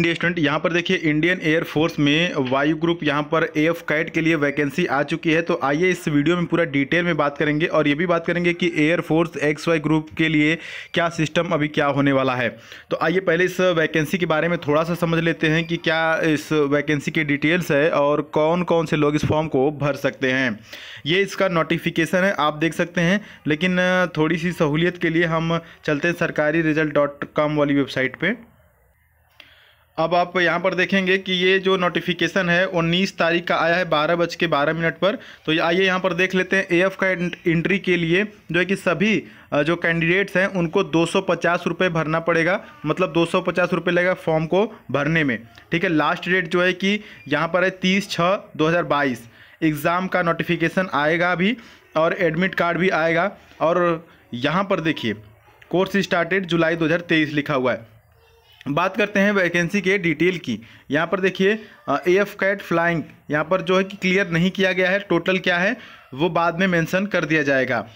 India student यहाँ पर देखिए इंडियन एयर फोर्स में वायु ग्रुप यहाँ पर एफ कैट के लिए वैकेंसी आ चुकी है तो आइए इस वीडियो में पूरा डिटेल में बात करेंगे और ये भी बात करेंगे कि air force X Y group के लिए क्या सिस्टम अभी क्या होने वाला है तो आइए पहले इस वैकेंसी के बारे में थोड़ा सा समझ लेते हैं कि क्या इस वैकेंसी की डिटेल्स है और कौन कौन से लोग इस फॉर्म को भर सकते हैं ये इसका नोटिफिकेशन है आप देख सकते हैं लेकिन थोड़ी सी सहूलियत के लिए हम चलते हैं सरकारी रिजल्ट डॉट कॉम वाली वेबसाइट पर अब आप यहाँ पर देखेंगे कि ये जो नोटिफिकेशन है उन्नीस तारीख का आया है बारह बज के बारह मिनट पर तो आइए यहाँ पर देख लेते हैं एएफ का एंट्री के लिए जो है कि सभी जो कैंडिडेट्स हैं उनको दो सौ भरना पड़ेगा मतलब दो सौ लगेगा फॉर्म को भरने में ठीक है लास्ट डेट जो है कि यहाँ पर है तीस छः दो एग्ज़ाम का नोटिफिकेशन आएगा अभी और एडमिट कार्ड भी आएगा और यहाँ पर देखिए कोर्स स्टार्टेड जुलाई 2023 लिखा हुआ है बात करते हैं वैकेंसी के डिटेल की यहाँ पर देखिए ए एफ कैट फ्लाइंग यहाँ पर जो है कि क्लियर नहीं किया गया है टोटल क्या है वो बाद में मेंशन कर दिया जाएगा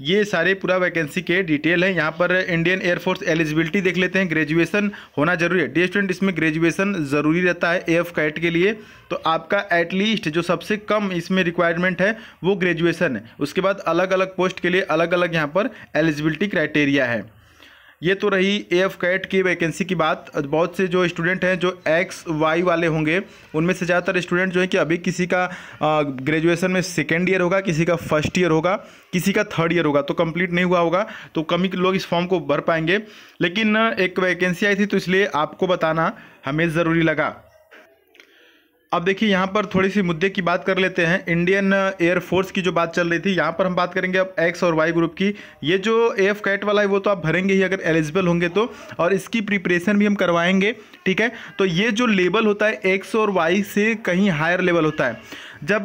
ये सारे पूरा वैकेंसी के डिटेल है यहाँ पर इंडियन एयरफोर्स एलिजिबिलिटी देख लेते हैं ग्रेजुएशन होना जरूरी है डी स्टूडेंट इसमें ग्रेजुएशन ज़रूरी रहता है ए एफ कैट के लिए तो आपका एटलीस्ट जो सबसे कम इसमें रिक्वायरमेंट है वो ग्रेजुएसन है उसके बाद अलग अलग पोस्ट के लिए अलग अलग यहाँ पर एलिजिबिलिटी क्राइटेरिया है ये तो रही ए एफ कैट की वैकेंसी की बात बहुत से जो स्टूडेंट हैं जो एक्स वाई वाले होंगे उनमें से ज़्यादातर स्टूडेंट जो है कि अभी किसी का ग्रेजुएशन में सेकेंड ईयर होगा किसी का फर्स्ट ईयर होगा किसी का थर्ड ईयर होगा तो कंप्लीट नहीं हुआ होगा तो कमी लोग इस फॉर्म को भर पाएंगे लेकिन एक वैकेंसी आई थी तो इसलिए आपको बताना हमें ज़रूरी लगा अब देखिए यहाँ पर थोड़ी सी मुद्दे की बात कर लेते हैं इंडियन एयरफोर्स की जो बात चल रही थी यहाँ पर हम बात करेंगे अब एक्स और वाई ग्रुप की ये जो ए एफ कैट वाला है वो तो आप भरेंगे ही अगर एलिजिबल होंगे तो और इसकी प्रिपरेशन भी हम करवाएंगे ठीक है तो ये जो लेवल होता है एक्स और वाई से कहीं हायर लेवल होता है जब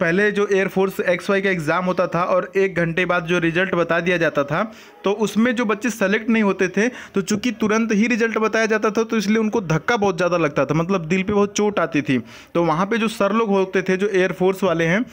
पहले जो एयरफोर्स एक्स वाई का एग्ज़ाम होता था और एक घंटे बाद जो रिजल्ट बता दिया जाता था तो उसमें जो बच्चे सेलेक्ट नहीं होते थे तो चूंकि तुरंत ही रिजल्ट बताया जाता था तो इसलिए उनको धक्का बहुत ज़्यादा लगता था मतलब दिल पर बहुत चोट आती थी तो वहाँ पर जो सर लोग होते थे जो एयरफोर्स वाले हैं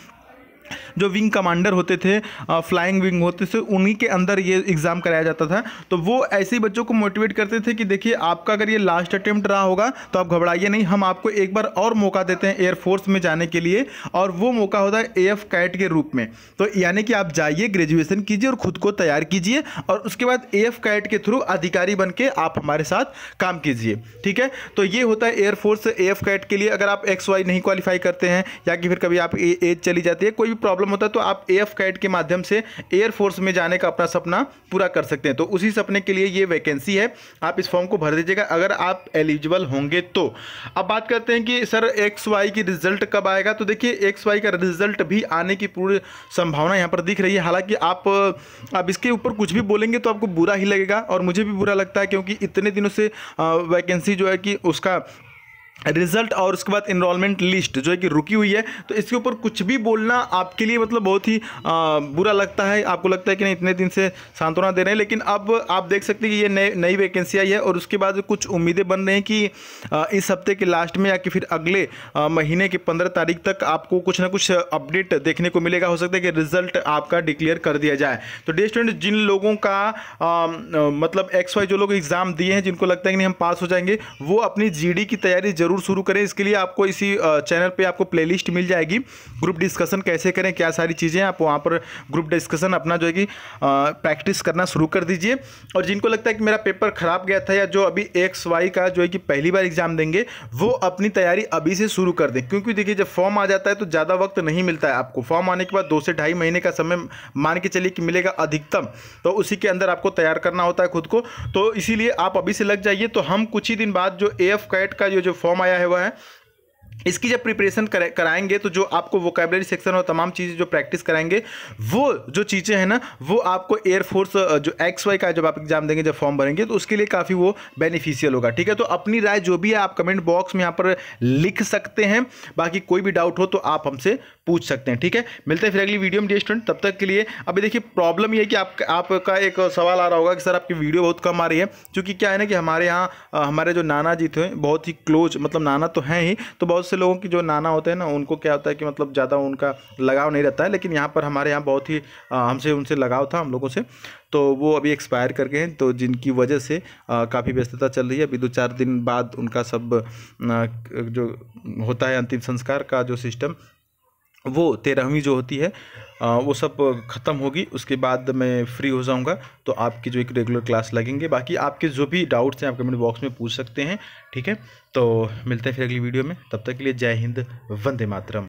जो विंग कमांडर होते थे फ्लाइंग विंग होते थे उन्हीं के अंदर ये एग्ज़ाम कराया जाता था तो वो ऐसे ही बच्चों को मोटिवेट करते थे कि देखिए आपका अगर ये लास्ट अटैम्प्ट रहा होगा तो आप घबराइए नहीं हम आपको एक बार और मौका देते हैं एयरफोर्स में जाने के लिए और वो मौका होता है ए एफ कैट के रूप में तो यानी कि आप जाइए ग्रेजुएसन कीजिए और ख़ुद को तैयार कीजिए और उसके बाद ए एफ कैट के थ्रू अधिकारी बन के आप हमारे साथ काम कीजिए ठीक है तो ये होता है एयरफोर्स ए एफ कैट के लिए अगर आप एक्स वाई नहीं क्वालिफाई करते हैं या कि फिर कभी आप एज चली जाती है कोई भी प्रॉब्लम होता है तो आप ए एफ कैट के माध्यम से एयरफोर्स में जाने का अपना सपना पूरा कर सकते हैं तो उसी सपने के लिए ये वैकेंसी है आप इस फॉर्म को भर दीजिएगा अगर आप एलिजिबल होंगे तो अब बात करते हैं कि सर एक्स वाई की रिजल्ट कब आएगा तो देखिए एक्स वाई का रिजल्ट भी आने की पूरी संभावना यहाँ पर दिख रही है हालांकि आप अब इसके ऊपर कुछ भी बोलेंगे तो आपको बुरा ही लगेगा और मुझे भी बुरा लगता है क्योंकि इतने दिनों से वैकेंसी जो है कि उसका रिजल्ट और उसके बाद इनरोलमेंट लिस्ट जो है कि रुकी हुई है तो इसके ऊपर कुछ भी बोलना आपके लिए मतलब बहुत ही आ, बुरा लगता है आपको लगता है कि नहीं इतने दिन से सांत्वना दे रहे हैं लेकिन अब आप देख सकते हैं कि ये नई नई वैकेंसी आई है और उसके बाद कुछ उम्मीदें बन रही हैं कि आ, इस हफ्ते के लास्ट में या कि फिर अगले आ, महीने के पंद्रह तारीख तक आपको कुछ ना कुछ अपडेट देखने को मिलेगा हो सकता है कि रिजल्ट आपका डिक्लेयर कर दिया जाए तो डे स्टूडेंट जिन लोगों का मतलब एक्स वाई जो लोग एग्ज़ाम दिए हैं जिनको लगता है कि नहीं हम पास हो जाएंगे वो अपनी जी की तैयारी जरूर शुरू करें इसके लिए आपको इसी चैनल पे आपको प्लेलिस्ट मिल जाएगी ग्रुप डिस्कशन कैसे करें क्या सारी चीज़ें आप वहाँ पर ग्रुप डिस्कशन अपना जो है कि प्रैक्टिस करना शुरू कर दीजिए और जिनको लगता है कि मेरा पेपर ख़राब गया था या जो अभी एक्स वाई का जो है कि पहली बार एग्ज़ाम देंगे वो अपनी तैयारी अभी से शुरू कर दें क्योंकि देखिए जब फॉर्म आ जाता है तो ज़्यादा वक्त नहीं मिलता है आपको फॉर्म आने के बाद दो से ढाई महीने का समय मान के चलिए कि मिलेगा अधिकतम तो उसी के अंदर आपको तैयार करना होता है खुद को तो इसीलिए आप अभी से लग जाइए तो हम कुछ ही दिन बाद जो ए एफ कैट का जो जो फॉर्म फॉर्म आया है हुआ है इसकी जब प्रिपरेशन कराएंगे तो जो आपको वोकेबलरी सेक्शन और तमाम चीज़ें जो प्रैक्टिस कराएंगे वो जो चीज़ें हैं ना वो आपको एयरफोर्स जो एक्स वाई का जब आप एग्जाम देंगे जब फॉर्म भरेंगे तो उसके लिए काफ़ी वो बेनिफिशियल होगा ठीक है तो अपनी राय जो भी है आप कमेंट बॉक्स में यहाँ पर लिख सकते हैं बाकी कोई भी डाउट हो तो आप हमसे पूछ सकते हैं ठीक है मिलते हैं फिर अगली वीडियो में डिस्टूडेंट तब तक के लिए अभी देखिए प्रॉब्लम ये है कि आप आपका एक सवाल आ रहा होगा कि सर आपकी वीडियो बहुत कम आ रही है क्योंकि क्या है ना कि हमारे यहाँ हमारे जो नाना जी थे बहुत ही क्लोज मतलब नाना तो हैं ही तो बहुत से लोगों की जो नाना होते हैं ना उनको क्या होता है कि मतलब ज़्यादा उनका लगाव नहीं रहता है लेकिन यहाँ पर हमारे यहाँ बहुत ही हमसे उनसे लगाव था हम लोगों से तो वो अभी एक्सपायर कर गए हैं तो जिनकी वजह से काफ़ी व्यस्तता चल रही है अभी दो चार दिन बाद उनका सब जो होता है अंतिम संस्कार का जो सिस्टम वो तेरहवीं जो होती है वो सब ख़त्म होगी उसके बाद मैं फ्री हो जाऊंगा तो आपकी जो एक रेगुलर क्लास लगेंगे बाकी आपके जो भी डाउट्स हैं आप कमेंट बॉक्स में पूछ सकते हैं ठीक है तो मिलते हैं फिर अगली वीडियो में तब तक के लिए जय हिंद वंदे मातरम